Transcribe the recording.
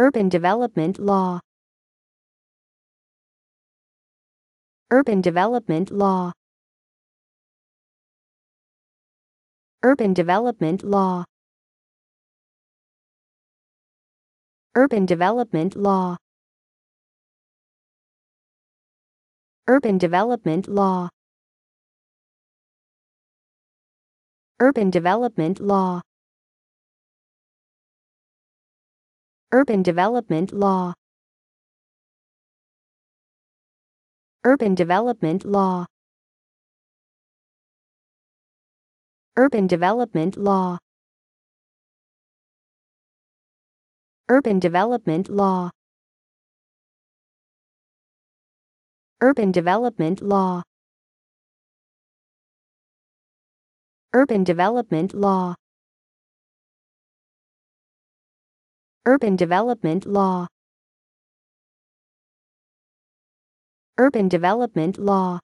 Urban Development Law Urban Development Law Urban Development Law Urban Development Law Urban Development Law Urban Development Law Urban Development Law Urban Development Law Urban Development Law Urban Development Law Urban Development Law Urban Development Law Urban Development Law Urban Development Law